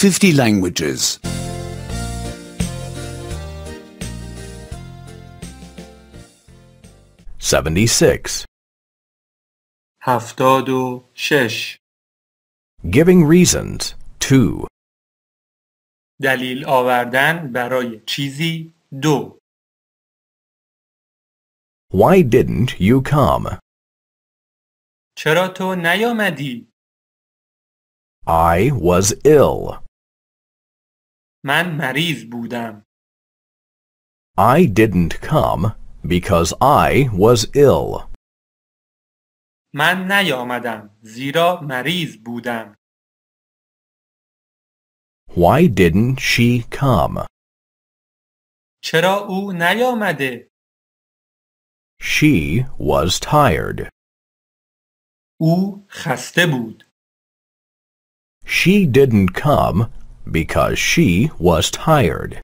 50 languages. 76. هفتاد Shesh Giving reasons two. دلیل آوردن برای چیزی دو. Why didn't you come? چرا تو I was ill. من مریض بودم. I didn't come because I was ill. من نیامدم زیرا مریض بودم. Why didn't she come? چرا او نیامده؟ She was tired. او خسته بود. She didn't come because she was tired.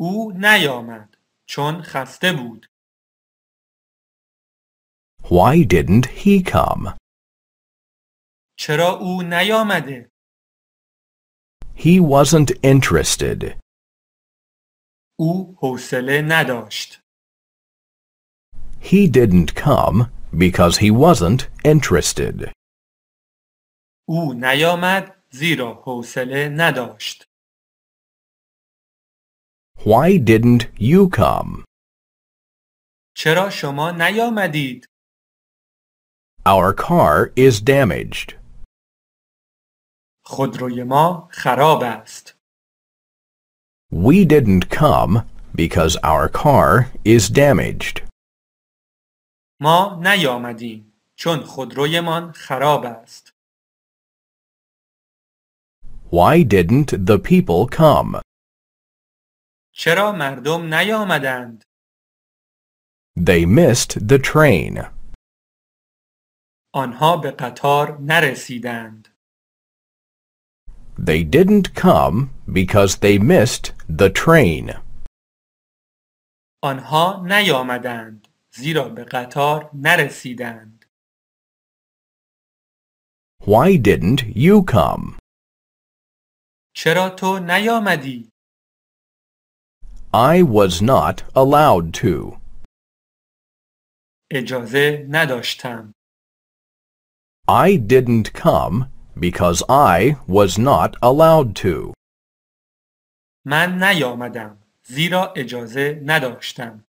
او نیامد چون خسته بود. Why didn't he come? چرا او نیامده؟ He wasn't interested. او حوصله نداشت. He didn't come because he wasn't interested. او نیامد زیرا حوصله نداشت. Why didn't you come? چرا شما نیامدید؟ Our car is damaged. خودروی ما خراب است. We didn't come because our car is damaged. ما نیامدیم چون خودرویمان خراب است. Why didn't the people come? چرا مردم نیامدند؟ They missed the train. آنها به قطار نرسیدند. They didn't come because they missed the train. آنها نیامدند زیرا به قطار نرسیدند. Why didn't you come? چرا تو نیامدی؟ I was not allowed to. اجازه نداشتم. I didn't come because I was not allowed to. من نیامدم زیرا اجازه نداشتم.